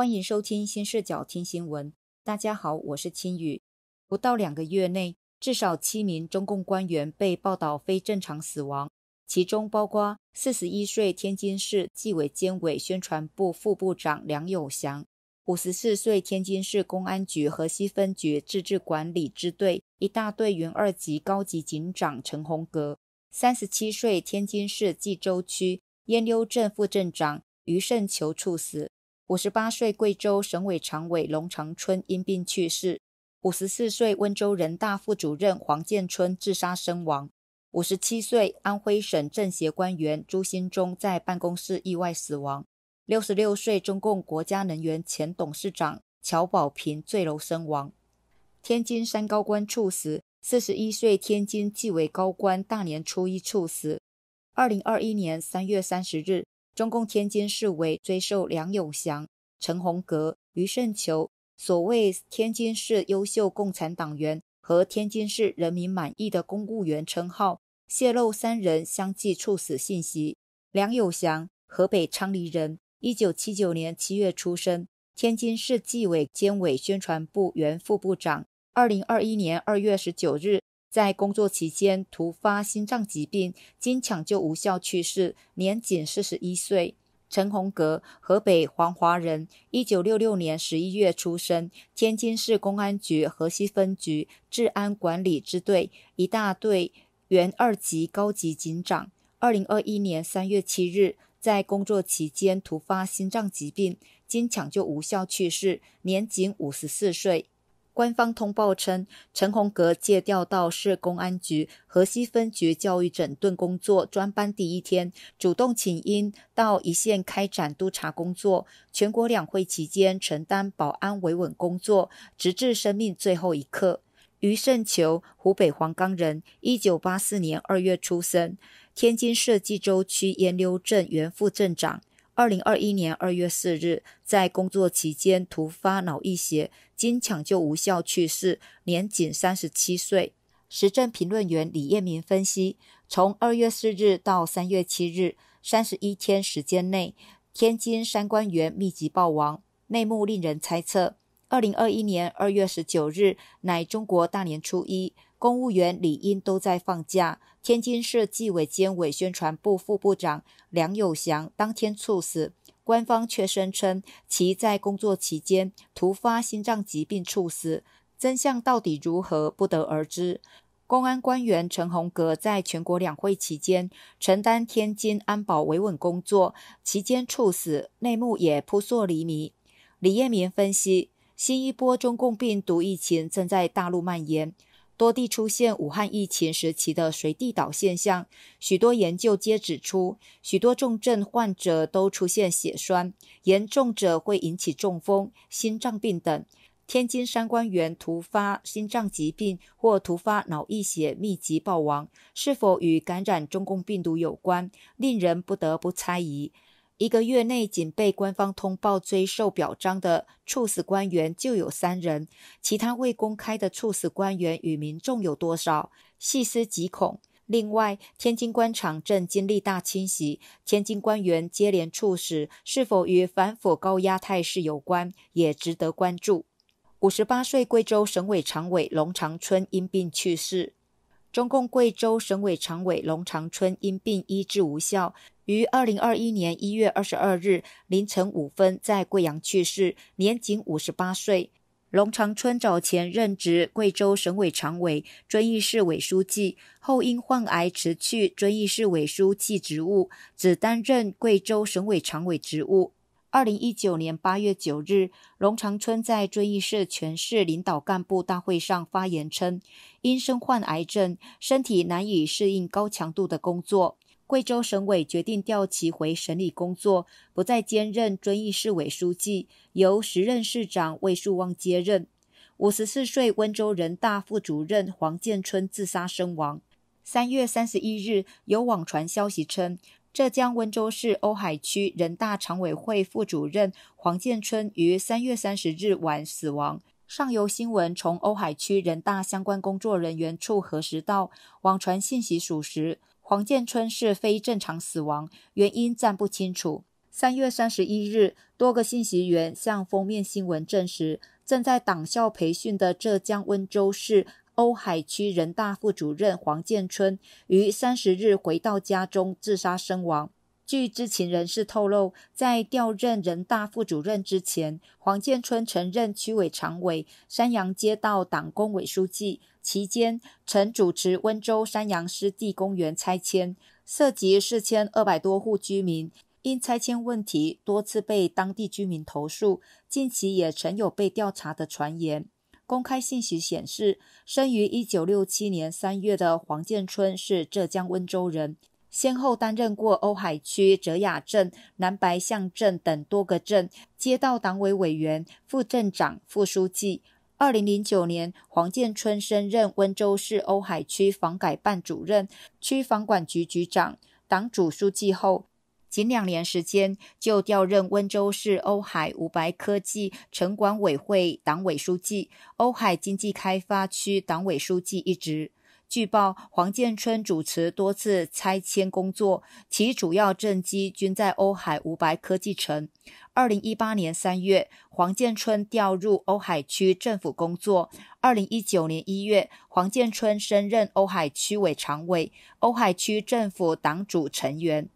欢迎收听新视角听新闻。大家好，我是青宇。不到两个月内，至少七名中共官员被报道非正常死亡，其中包括四十一岁天津市纪委监委宣传部副部长梁友祥，五十四岁天津市公安局河西分局自治管理支队一大队原二级高级警长陈洪格，三十七岁天津市蓟州区燕溜镇副镇长于胜求猝死。五十八岁，贵州省委常委龙长春因病去世；五十四岁，温州人大副主任黄建春自杀身亡；五十七岁，安徽省政协官员朱新忠在办公室意外死亡；六十六岁，中共国家能源前董事长乔宝平坠楼身亡。天津三高官猝死，四十一岁天津纪委高官大年初一猝死。二零二一年三月三十日。中共天津市委追授梁永祥、陈洪格、于胜球所谓“天津市优秀共产党员”和“天津市人民满意的公务员”称号，泄露三人相继猝死信息。梁永祥，河北昌黎人，一九七九年七月出生，天津市纪委监委宣传部原副部长，二零二一年二月十九日。在工作期间突发心脏疾病，经抢救无效去世，年仅四十一岁。陈洪格，河北黄骅人，一九六六年十一月出生，天津市公安局河西分局治安管理支队一大队原二级高级警长。二零二一年三月七日，在工作期间突发心脏疾病，经抢救无效去世，年仅五十四岁。官方通报称，陈洪格借调到市公安局河西分局教育整顿工作专班第一天，主动请缨到一线开展督查工作。全国两会期间，承担保安维稳工作，直至生命最后一刻。余胜球，湖北黄冈人，一九八四年二月出生，天津市冀州区烟溜镇原副镇长。二零二一年二月四日，在工作期间突发脑溢血。经抢救无效去世，年仅三十七岁。时政评论员李彦明分析：从二月四日到三月七日，三十一天时间内，天津三官员密集暴亡，内幕令人猜测。二零二一年二月十九日乃中国大年初一，公务员理应都在放假。天津市纪委、监委宣传部副部长梁友祥当天猝死。官方却声称其在工作期间突发心脏疾病猝死，真相到底如何不得而知。公安官员陈洪格在全国两会期间承担天津安保维稳工作期间猝死，内幕也扑朔迷离。李彦明分析，新一波中共病毒疫情正在大陆蔓延。多地出现武汉疫情时期的随地倒现象，许多研究皆指出，许多重症患者都出现血栓，严重者会引起中风、心脏病等。天津三官员突发心脏疾病或突发脑溢血，密集暴亡，是否与感染中共病毒有关，令人不得不猜疑。一个月内仅被官方通报追授表彰的猝死官员就有三人，其他未公开的猝死官员与民众有多少？细思极恐。另外，天津官场正经历大清洗，天津官员接连猝死，是否与反腐高压态势有关？也值得关注。五十八岁贵州省委常委龙长春因病去世。中共贵州省委常委龙长春因病医治无效，于二零二一年一月二十二日凌晨五分在贵阳去世，年仅五十八岁。龙长春早前任职贵州省委常委、遵义市委书记，后因患癌辞去遵义市委书记职务，只担任贵州省委常委职务。二零一九年八月九日，龙长春在遵义市全市领导干部大会上发言称，因身患癌症，身体难以适应高强度的工作。贵州省委决定调其回省里工作，不再兼任遵义市委书记，由时任市长魏树旺接任。五十四岁，温州人大副主任黄建春自杀身亡。三月三十一日，有网传消息称。浙江温州市瓯海区人大常委会副主任黄建春于三月三十日晚死亡。上游新闻从瓯海区人大相关工作人员处核实到，网传信息属实，黄建春是非正常死亡，原因暂不清楚。三月三十一日，多个信息源向封面新闻证实，正在党校培训的浙江温州市。瓯海区人大副主任黄建春于三十日回到家中自杀身亡。据知情人士透露，在调任人大副主任之前，黄建春曾任区委常委、山阳街道党工委书记。期间，曾主持温州山阳湿地公园拆迁，涉及四千二百多户居民，因拆迁问题多次被当地居民投诉。近期也曾有被调查的传言。公开信息显示，生于一九六七年三月的黄建春是浙江温州人，先后担任过瓯海区泽雅镇、南白象镇等多个镇街道党委委员、副镇长、副书记。二零零九年，黄建春升任温州市瓯海区房改办主任、区房管局局长、党组书记后。仅两年时间，就调任温州市瓯海吴白科技城管委会党委书记、瓯海经济开发区党委书记一职。据报，黄建春主持多次拆迁工作，其主要政绩均在瓯海吴白科技城。二零一八年三月，黄建春调入瓯海区政府工作。二零一九年一月，黄建春升任瓯海区委常委、瓯海区政府党组成员。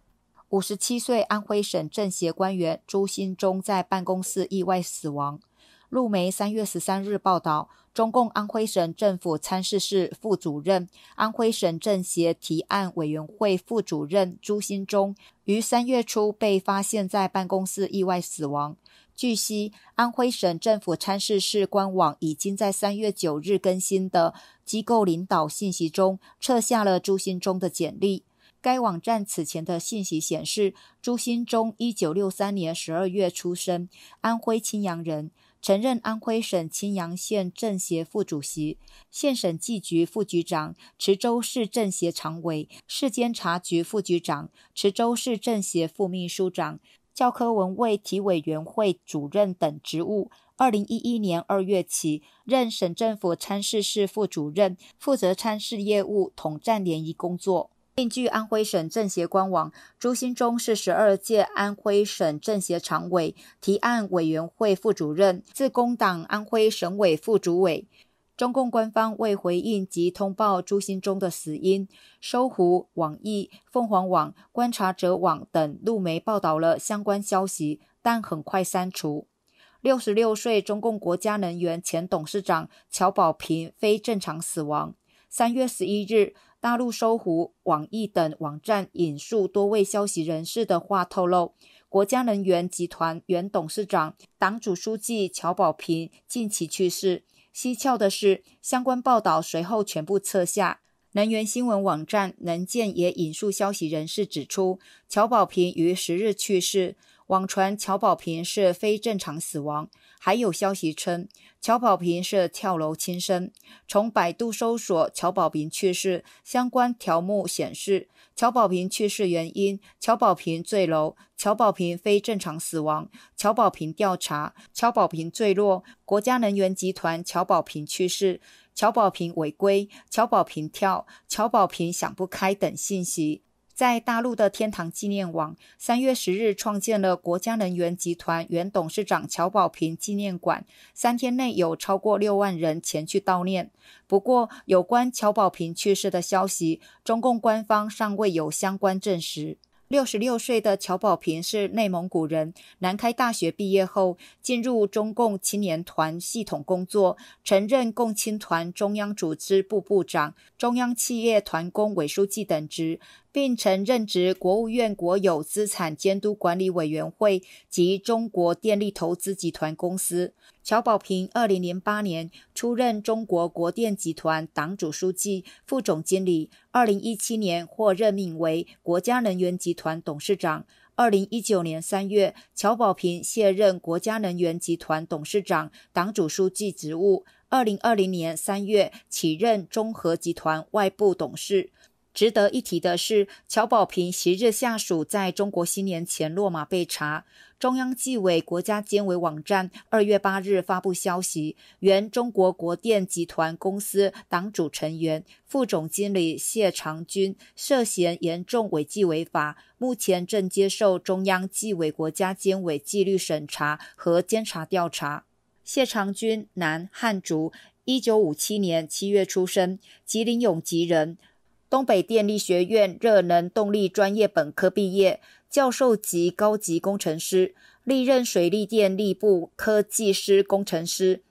五十七岁安徽省政协官员朱新忠在办公室意外死亡。路媒三月十三日报道，中共安徽省政府参事室副主任、安徽省政协提案委员会副主任朱新忠于三月初被发现在办公室意外死亡。据悉，安徽省政府参事室官网已经在三月九日更新的机构领导信息中撤下了朱新忠的简历。该网站此前的信息显示，朱新忠一九六三年十二月出生，安徽青阳人，曾任安徽省青阳县政协副主席、县审计局副局长、池州市政协常委、市监察局副局长、池州市政协副秘书长、教科文卫体委员会主任等职务。二零一一年二月起，任省政府参事室副主任，负责参事业务、统战联谊工作。另据安徽省政协官网，朱新忠是十二届安徽省政协常委、提案委员会副主任，自工党安徽省委副主委。中共官方未回应及通报朱新忠的死因。搜狐、网易、凤凰网、观察者网等路媒报道了相关消息，但很快删除。六十六岁，中共国家能源前董事长乔保平非正常死亡。三月十一日。大陆搜狐、网易等网站引述多位消息人士的话透露，国家能源集团原董事长、党组书记乔宝平近期去世。蹊跷的是，相关报道随后全部撤下。能源新闻网站能见也引述消息人士指出，乔宝平于十日去世。网传乔宝平是非正常死亡。还有消息称，乔宝平是跳楼轻生。从百度搜索“乔宝平去世”相关条目显示，乔宝平去世原因：乔宝平坠楼，乔宝平非正常死亡，乔宝平调查，乔宝平坠落，国家能源集团乔宝平去世，乔宝平违规，乔宝平跳，乔宝平想不开等信息。在大陆的天堂纪念网，三月十日创建了国家能源集团原董事长乔宝平纪念馆，三天内有超过六万人前去悼念。不过，有关乔宝平去世的消息，中共官方尚未有相关证实。六十六岁的乔保平是内蒙古人，南开大学毕业后进入中共青年团系统工作，曾任共青团中央组织部部长、中央企业团工委书记等职，并曾任职国务院国有资产监督管理委员会及中国电力投资集团公司。乔宝平二零零八年出任中国国电集团党组书记、副总经理，二零一七年获任命为国家能源集团董事长。二零一九年三月，乔宝平卸任国家能源集团董事长、党组书记职务。二零二零年三月，起任中核集团外部董事。值得一提的是，乔宝平昔日下属在中国新年前落马被查。中央纪委国家监委网站二月八日发布消息：原中国国电集团公司党组成员、副总经理谢长军涉嫌严重违纪违法，目前正接受中央纪委国家监委纪律审查和监察调查。谢长军，男，汉族，一九五七年七月出生，吉林永吉人。东北电力学院热能动力专业本科毕业，教授级高级工程师，历任水利电力部科技师、工程师，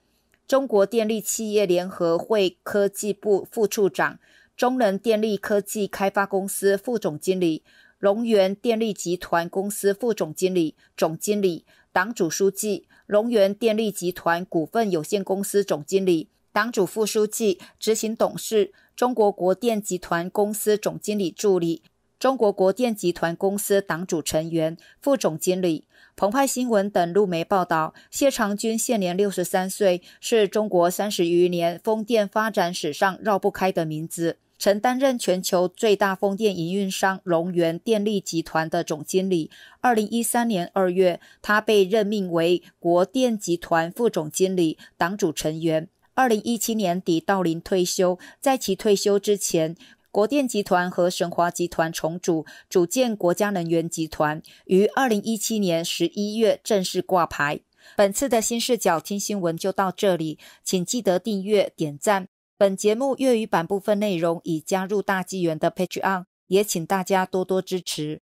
中国电力企业联合会科技部副处长，中能电力科技开发公司副总经理，龙源电力集团公司副总经理、总经理、党组书记，龙源电力集团股份有限公司总经理、党组副书记、执行董事。中国国电集团公司总经理助理、中国国电集团公司党组成员、副总经理。澎湃新闻等路媒报道，谢长军现年六十三岁，是中国三十余年风电发展史上绕不开的名字。曾担任全球最大风电营运商龙源电力集团的总经理。二零一三年二月，他被任命为国电集团副总经理、党组成员。二零一七年底到临退休，在其退休之前，国电集团和神华集团重组，组建国家能源集团，于二零一七年十一月正式挂牌。本次的新视角听新闻就到这里，请记得订阅、点赞。本节目粤语版部分内容已加入大纪元的 Page On，也请大家多多支持。